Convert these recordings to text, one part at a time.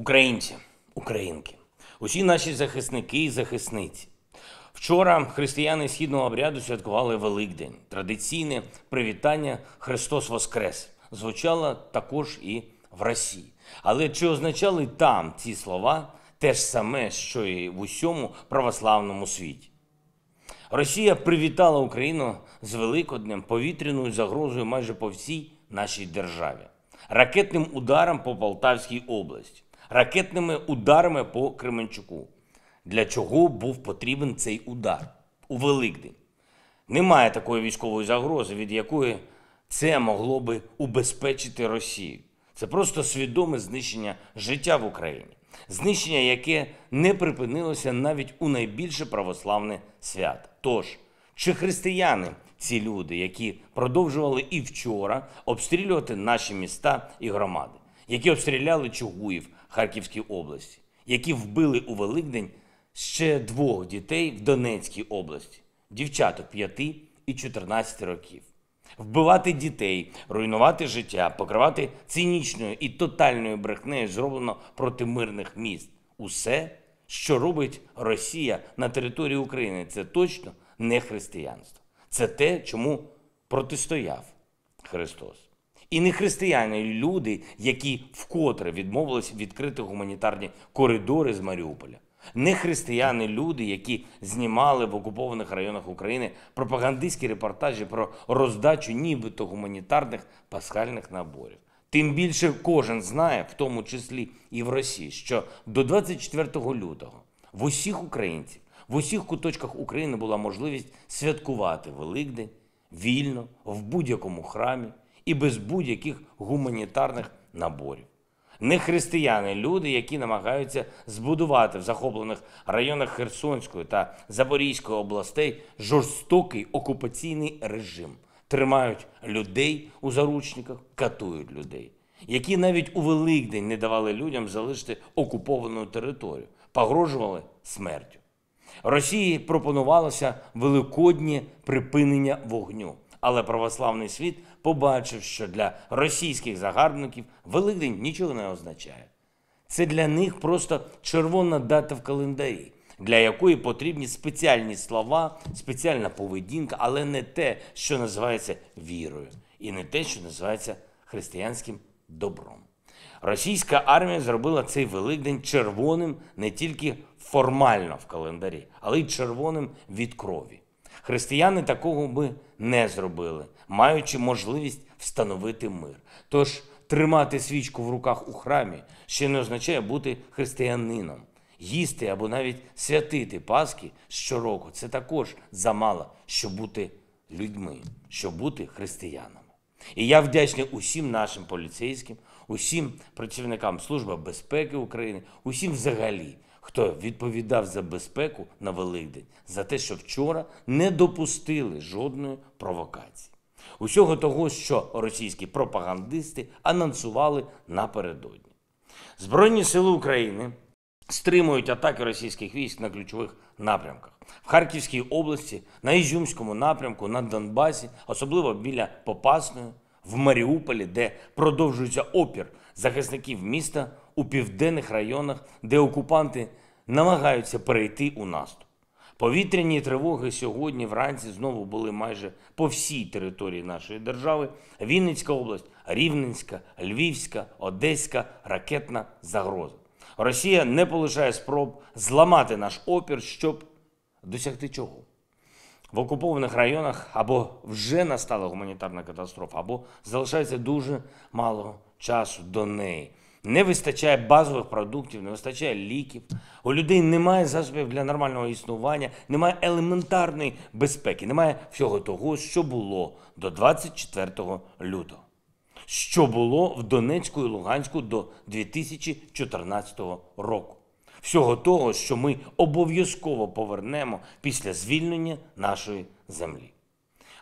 Українці, українки, усі наші захисники і захисниці. Вчора християни східного обряду святкували Великдень. Традиційне привітання Христос Воскрес звучало також і в Росії. Але чи означали там ці слова те ж саме, що і в усьому православному світі? Росія привітала Україну з Великоднем повітряною загрозою майже по всій нашій державі, ракетним ударом по Полтавській області ракетними ударами по Кременчуку. Для чого був потрібен цей удар у Великдень? Немає такої військової загрози, від якої це могло би убезпечити Росію. Це просто свідоме знищення життя в Україні, знищення, яке не припинилося навіть у найбільше православне свято. Тож, чи християни ці люди, які продовжували і вчора обстрілювати наші міста і громади? які обстріляли Чугуїв Харківській області, які вбили у Великдень ще двох дітей в Донецькій області, дівчаток 5 і 14 років. Вбивати дітей, руйнувати життя, покривати цинічною і тотальною брехнею зроблено проти мирних міст. Усе, що робить Росія на території України, це точно не християнство. Це те, чому протистояв Христос. І не християни, люди, які вкотре відмовилися відкрити гуманітарні коридори з Маріуполя. Не християни, люди, які знімали в окупованих районах України пропагандистські репортажі про роздачу нібито гуманітарних пасхальних наборів. Тим більше кожен знає, в тому числі і в Росії, що до 24 лютого в усіх українців, в усіх куточках України була можливість святкувати Великдень вільно в будь-якому храмі і без будь-яких гуманітарних наборів. Не християни, люди, які намагаються збудувати в захоплених районах Херсонської та Запорізької областей жорстокий окупаційний режим, тримають людей у заручниках, катують людей, які навіть у Великдень не давали людям залишити окуповану територію, погрожували смертю. Росії пропонувалося великоднє припинення вогню але православний світ побачив, що для російських загарбників Великдень нічого не означає. Це для них просто червона дата в календарі, для якої потрібні спеціальні слова, спеціальна поведінка, але не те, що називається вірою, і не те, що називається християнським добром. Російська армія зробила цей Великдень червоним не тільки формально в календарі, але й червоним від крові. Християни такого би не зробили, маючи можливість встановити мир. Тож тримати свічку в руках у храмі ще не означає бути християнином, їсти або навіть святити Пасхи щороку це також замало, щоб бути людьми, щоб бути християнами. І я вдячний усім нашим поліцейським, усім працівникам Служби безпеки України, усім взагалі хто відповідав за безпеку на Великдень, за те, що вчора не допустили жодної провокації. Усього того, що російські пропагандисти анонсували напередодні. Збройні сили України стримують атаки російських військ на ключових напрямках в Харківській області, на Ізюмському напрямку, на Донбасі, особливо біля Попасної, в Маріуполі, де продовжується опір захисників міста у південних районах, де окупанти намагаються перейти у наступ. Повітряні тривоги сьогодні вранці знову були майже по всій території нашої держави: Вінницька область, Рівненська, Львівська, Одеська, ракетна загроза. Росія не полишає спроб зламати наш опір, щоб досягти чого. В окупованих районах або вже настала гуманітарна катастрофа, або залишається дуже мало часу до неї. Не вистачає базових продуктів, не вистачає ліків. У людей немає засобів для нормального існування, немає елементарної безпеки, немає всього того, що було до 24 лютого, що було в Донецьку і Луганську до 2014 року. Всього того, що ми обов'язково повернемо після звільнення нашої землі.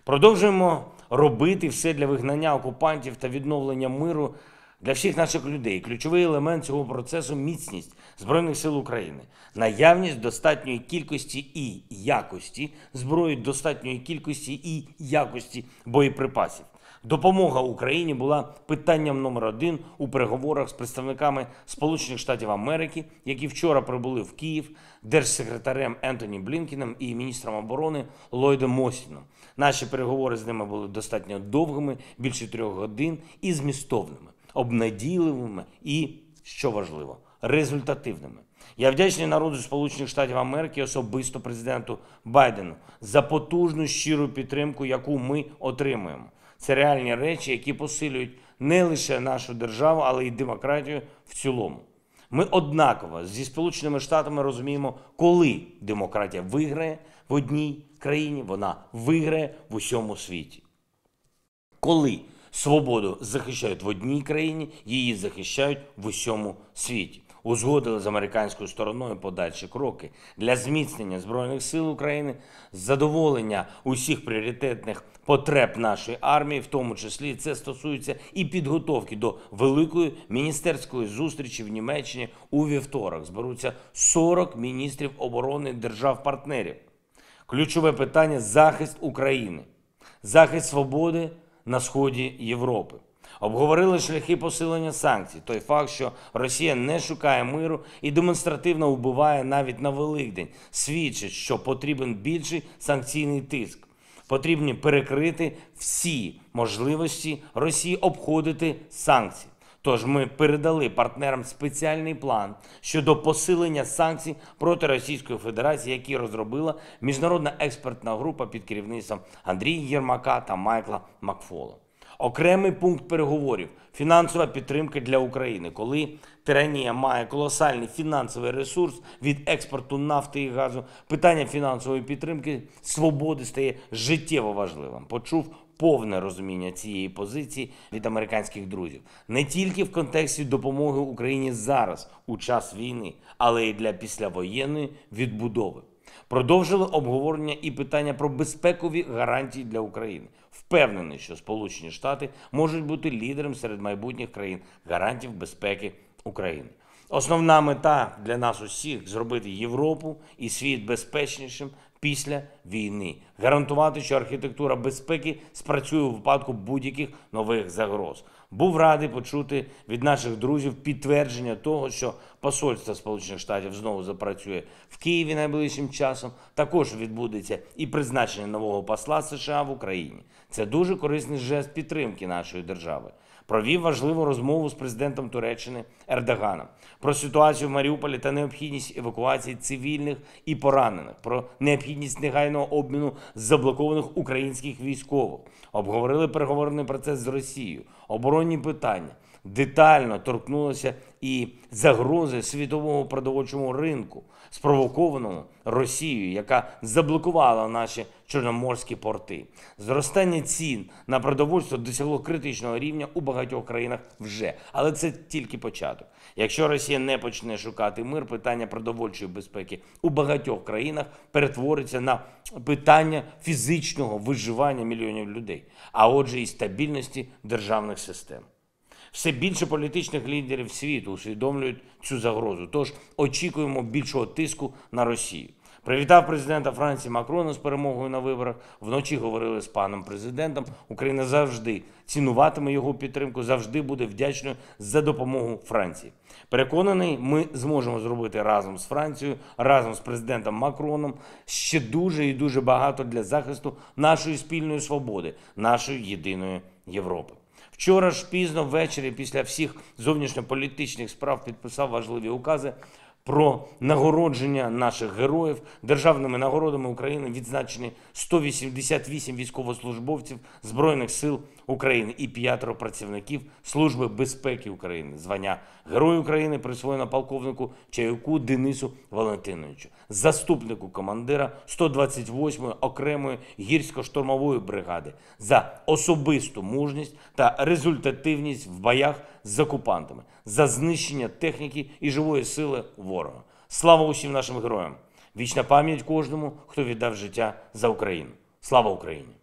Продовжуємо робити все для вигнання окупантів та відновлення миру. Для всіх наших людей ключовий елемент цього процесу міцність Збройних сил України, наявність достатньої кількості і якості зброї, достатньої кількості і якості боєприпасів. Допомога Україні була питанням номер один у переговорах з представниками Сполучених Штатів Америки, які вчора прибули в Київ, держсекретарем Ентоні Блінкіном і міністром оборони Ллойдом Мосіном. Наші переговори з ними були достатньо довгими, більше трьох годин і змістовними обнадійливими і, що важливо, результативними. Я вдячний народу Сполучених Штатів Америки, особисто президенту Байдену, за потужну щиру підтримку, яку ми отримуємо. Це реальні речі, які посилюють не лише нашу державу, але й демократію в цілому. Ми однаково зі Сполученими Штатами розуміємо, коли демократія виграє в одній країні, вона виграє в усьому світі. Коли Свободу захищають в одній країні, її захищають в усьому світі. Узгодили з американською стороною подальші кроки для зміцнення збройних сил України, задоволення усіх пріоритетних потреб нашої армії, в тому числі це стосується і підготовки до великої міністерської зустрічі в Німеччині у вівторок. Зберуться 40 міністрів оборони держав-партнерів. Ключове питання захист України, захист свободи на сході Європи. Обговорили шляхи посилення санкцій. Той факт, що Росія не шукає миру і демонстративно вбиває навіть на Великдень, свідчить, що потрібен більший санкційний тиск. Потрібні перекрити всі можливості Росії обходити санкції. Тож ми передали партнерам спеціальний план щодо посилення санкцій проти Російської Федерації, які розробила міжнародна експертна група під керівництвом Андрія Єрмака та Майкла Макфола. Окремий пункт переговорів фінансова підтримка для України, коли тиранія має колосальний фінансовий ресурс від експорту нафти і газу. Питання фінансової підтримки свободи стає життєво важливим. Почув повне розуміння цієї позиції від американських друзів не тільки в контексті допомоги Україні зараз, у час війни, але й для післявоєнної відбудови. Продовжили обговорення і питання про безпекові гарантії для України. Впевнений, що Сполучені Штати можуть бути лідером серед майбутніх країн гарантів безпеки України. Основна мета для нас усіх зробити Європу і світ безпечнішим після війни, гарантувати, що архітектура безпеки спрацює у випадку будь-яких нових загроз. Був радий почути від наших друзів підтвердження того, що посольство Сполучених Штатів знову запрацює в Києві найближчим часом. Також відбудеться і призначення нового посла США в Україні. Це дуже корисний жест підтримки нашої держави провів важливу розмову з президентом Туреччини Ердоганом про ситуацію в Маріуполі та необхідність евакуації цивільних і поранених, про необхідність негайного обміну заблокованих українських військових. Обговорили переговорний процес з Росією, оборонні питання детально торкнулася і загрози світового продовольчого ринку, спровокованого Росією, яка заблокувала наші чорноморські порти. Зростання цін на продовольство досягло критичного рівня у багатьох країнах вже, але це тільки початок. Якщо Росія не почне шукати мир, питання продовольчої безпеки у багатьох країнах перетвориться на питання фізичного виживання мільйонів людей, а отже, і стабільності державних систем. Все більше політичних лідерів світу усвідомлюють цю загрозу. Тож очікуємо більшого тиску на Росію. Привітав президента Франції Макрона з перемогою на виборах. Вночі говорили з паном президентом. Україна завжди цінуватиме його підтримку, завжди буде вдячною за допомогу Франції. Переконаний, ми зможемо зробити разом з Францією, разом з президентом Макроном ще дуже і дуже багато для захисту нашої спільної свободи, нашої єдиної Європи. Вчора ж пізно ввечері, після всіх зовнішньополітичних справ, підписав важливі укази про нагородження наших героїв державними нагородами України відзначені 188 військовослужбовців Збройних сил України і п'ятеро працівників Служби безпеки України. Звання Герою України присвоєно полковнику Чайку Денису Валентиновичу, заступнику командира 128-ї окремої гірсько-штурмової бригади за особисту мужність та результативність в боях з окупантами, за знищення техніки і живої сили ворога ворога. Слава усім нашим героям! Вічна пам'ять кожному, хто віддав життя за Україну. Слава Україні!